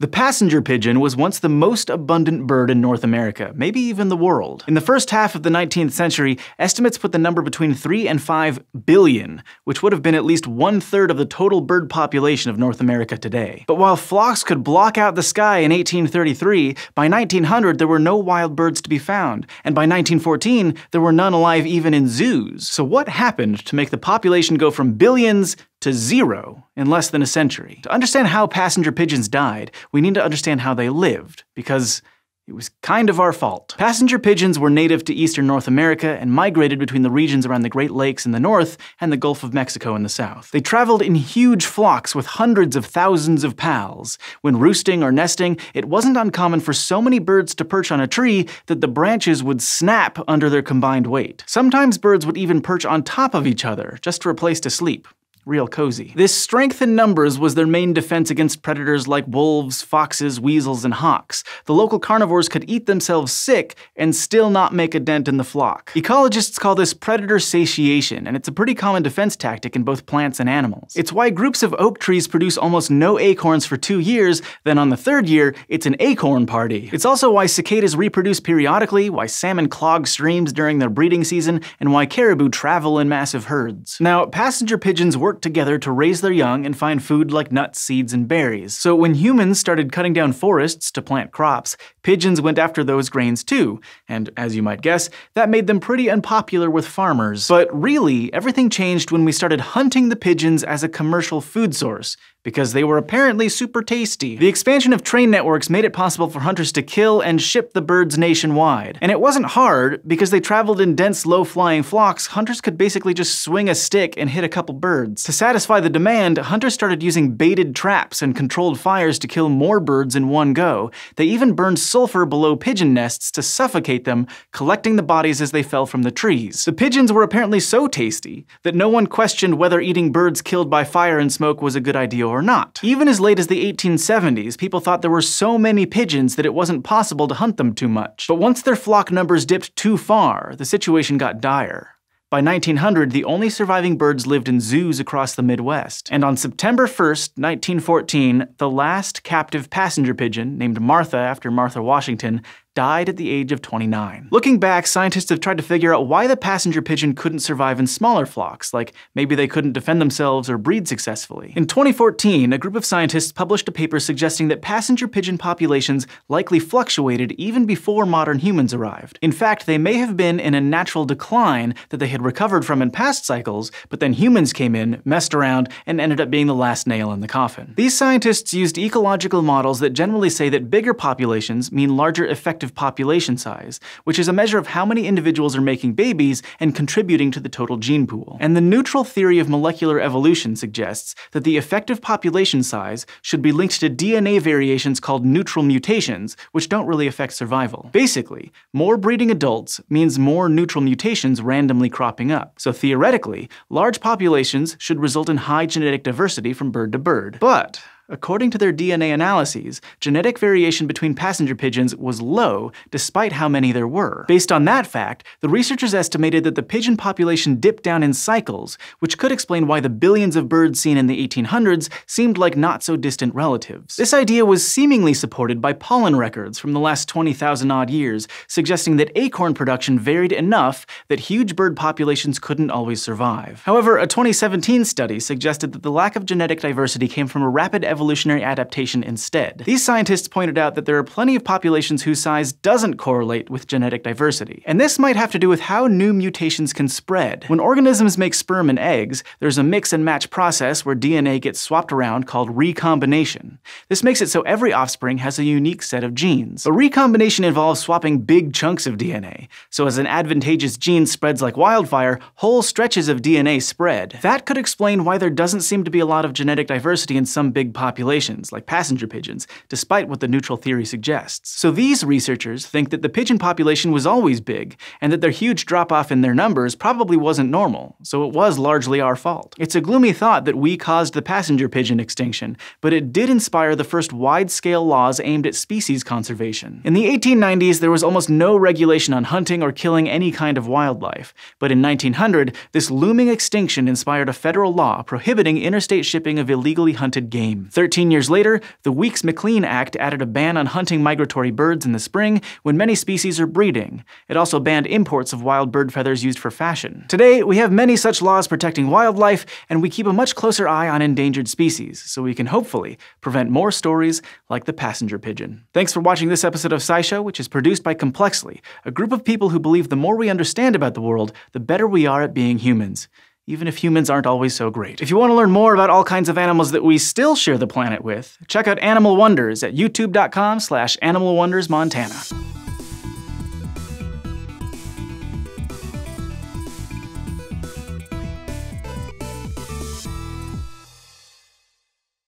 The passenger pigeon was once the most abundant bird in North America, maybe even the world. In the first half of the 19th century, estimates put the number between 3 and 5 billion, which would have been at least one third of the total bird population of North America today. But while flocks could block out the sky in 1833, by 1900 there were no wild birds to be found, and by 1914 there were none alive even in zoos. So what happened to make the population go from billions to zero in less than a century. To understand how passenger pigeons died, we need to understand how they lived, because it was kind of our fault. Passenger pigeons were native to eastern North America and migrated between the regions around the Great Lakes in the north and the Gulf of Mexico in the south. They traveled in huge flocks with hundreds of thousands of pals. When roosting or nesting, it wasn't uncommon for so many birds to perch on a tree that the branches would snap under their combined weight. Sometimes birds would even perch on top of each other just for a place to sleep real cozy. This strength in numbers was their main defense against predators like wolves, foxes, weasels, and hawks. The local carnivores could eat themselves sick and still not make a dent in the flock. Ecologists call this predator satiation, and it's a pretty common defense tactic in both plants and animals. It's why groups of oak trees produce almost no acorns for two years, then on the third year, it's an acorn party. It's also why cicadas reproduce periodically, why salmon clog streams during their breeding season, and why caribou travel in massive herds. Now, passenger pigeons work together to raise their young and find food like nuts, seeds, and berries. So when humans started cutting down forests to plant crops, pigeons went after those grains too, and as you might guess, that made them pretty unpopular with farmers. But really, everything changed when we started hunting the pigeons as a commercial food source, because they were apparently super tasty. The expansion of train networks made it possible for hunters to kill and ship the birds nationwide. And it wasn't hard, because they traveled in dense, low-flying flocks, hunters could basically just swing a stick and hit a couple birds. To satisfy the demand, hunters started using baited traps and controlled fires to kill more birds in one go. They even burned sulfur below pigeon nests to suffocate them, collecting the bodies as they fell from the trees. The pigeons were apparently so tasty that no one questioned whether eating birds killed by fire and smoke was a good idea or not. Even as late as the 1870s, people thought there were so many pigeons that it wasn't possible to hunt them too much. But once their flock numbers dipped too far, the situation got dire. By 1900, the only surviving birds lived in zoos across the Midwest. And on September 1, 1914, the last captive passenger pigeon, named Martha after Martha Washington, died at the age of 29. Looking back, scientists have tried to figure out why the passenger pigeon couldn't survive in smaller flocks, like maybe they couldn't defend themselves or breed successfully. In 2014, a group of scientists published a paper suggesting that passenger pigeon populations likely fluctuated even before modern humans arrived. In fact, they may have been in a natural decline that they had recovered from in past cycles, but then humans came in, messed around, and ended up being the last nail in the coffin. These scientists used ecological models that generally say that bigger populations mean larger effective effective population size, which is a measure of how many individuals are making babies and contributing to the total gene pool. And the neutral theory of molecular evolution suggests that the effective population size should be linked to DNA variations called neutral mutations, which don't really affect survival. Basically, more breeding adults means more neutral mutations randomly cropping up. So theoretically, large populations should result in high genetic diversity from bird to bird. But According to their DNA analyses, genetic variation between passenger pigeons was low despite how many there were. Based on that fact, the researchers estimated that the pigeon population dipped down in cycles, which could explain why the billions of birds seen in the 1800s seemed like not so distant relatives. This idea was seemingly supported by pollen records from the last 20,000 odd years, suggesting that acorn production varied enough that huge bird populations couldn't always survive. However, a 2017 study suggested that the lack of genetic diversity came from a rapid evolution evolutionary adaptation instead. These scientists pointed out that there are plenty of populations whose size doesn't correlate with genetic diversity. And this might have to do with how new mutations can spread. When organisms make sperm and eggs, there's a mix and match process where DNA gets swapped around called recombination. This makes it so every offspring has a unique set of genes. But recombination involves swapping big chunks of DNA, so as an advantageous gene spreads like wildfire, whole stretches of DNA spread. That could explain why there doesn't seem to be a lot of genetic diversity in some big populations, like passenger pigeons, despite what the neutral theory suggests. So these researchers think that the pigeon population was always big, and that their huge drop-off in their numbers probably wasn't normal, so it was largely our fault. It's a gloomy thought that we caused the passenger pigeon extinction, but it did inspire the first wide-scale laws aimed at species conservation. In the 1890s, there was almost no regulation on hunting or killing any kind of wildlife, but in 1900, this looming extinction inspired a federal law prohibiting interstate shipping of illegally hunted game. Thirteen years later, the Weeks-McLean Act added a ban on hunting migratory birds in the spring when many species are breeding. It also banned imports of wild bird feathers used for fashion. Today, we have many such laws protecting wildlife, and we keep a much closer eye on endangered species, so we can hopefully prevent more stories like the passenger pigeon. Thanks for watching this episode of SciShow, which is produced by Complexly, a group of people who believe the more we understand about the world, the better we are at being humans even if humans aren't always so great. If you want to learn more about all kinds of animals that we still share the planet with, check out Animal Wonders at youtube.com slash animalwondersmontana.